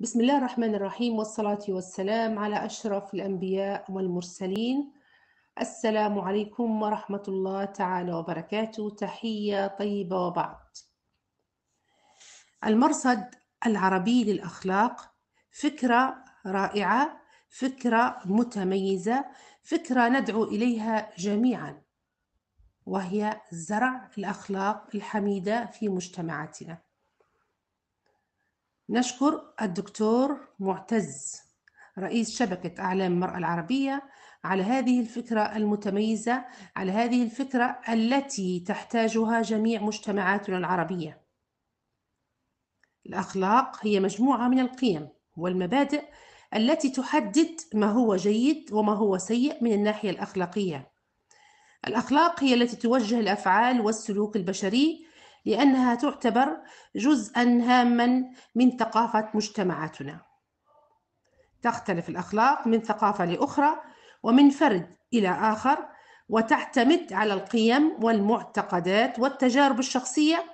بسم الله الرحمن الرحيم والصلاة والسلام على أشرف الأنبياء والمرسلين السلام عليكم ورحمة الله تعالى وبركاته تحية طيبة وبعد المرصد العربي للأخلاق فكرة رائعة فكرة متميزة فكرة ندعو إليها جميعا وهي زرع الأخلاق الحميدة في مجتمعاتنا نشكر الدكتور معتز رئيس شبكة أعلام المرأة العربية على هذه الفكرة المتميزة على هذه الفكرة التي تحتاجها جميع مجتمعاتنا العربية الأخلاق هي مجموعة من القيم والمبادئ التي تحدد ما هو جيد وما هو سيء من الناحية الأخلاقية الأخلاق هي التي توجه الأفعال والسلوك البشري لأنها تعتبر جزءا هاما من ثقافة مجتمعاتنا تختلف الأخلاق من ثقافة لأخرى ومن فرد إلى آخر وتعتمد على القيم والمعتقدات والتجارب الشخصية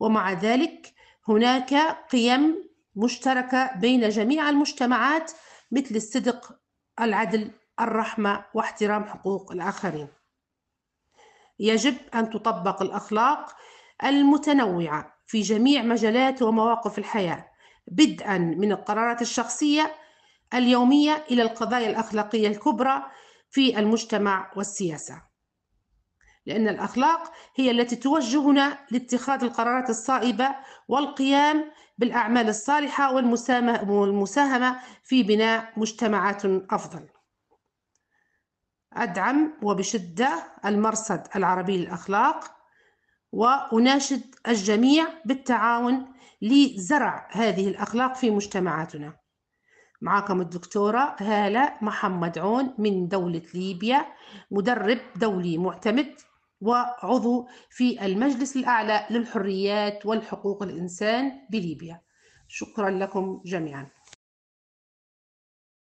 ومع ذلك هناك قيم مشتركة بين جميع المجتمعات مثل الصدق العدل الرحمة واحترام حقوق الآخرين يجب أن تطبق الأخلاق المتنوعة في جميع مجالات ومواقف الحياة بدءا من القرارات الشخصية اليومية إلى القضايا الأخلاقية الكبرى في المجتمع والسياسة لأن الأخلاق هي التي توجهنا لاتخاذ القرارات الصائبة والقيام بالأعمال الصالحة والمساهمة في بناء مجتمعات أفضل أدعم وبشدة المرصد العربي للأخلاق وأناشد الجميع بالتعاون لزرع هذه الأخلاق في مجتمعاتنا معكم الدكتورة هالة محمد عون من دولة ليبيا مدرب دولي معتمد وعضو في المجلس الأعلى للحريات والحقوق الإنسان بليبيا شكرا لكم جميعا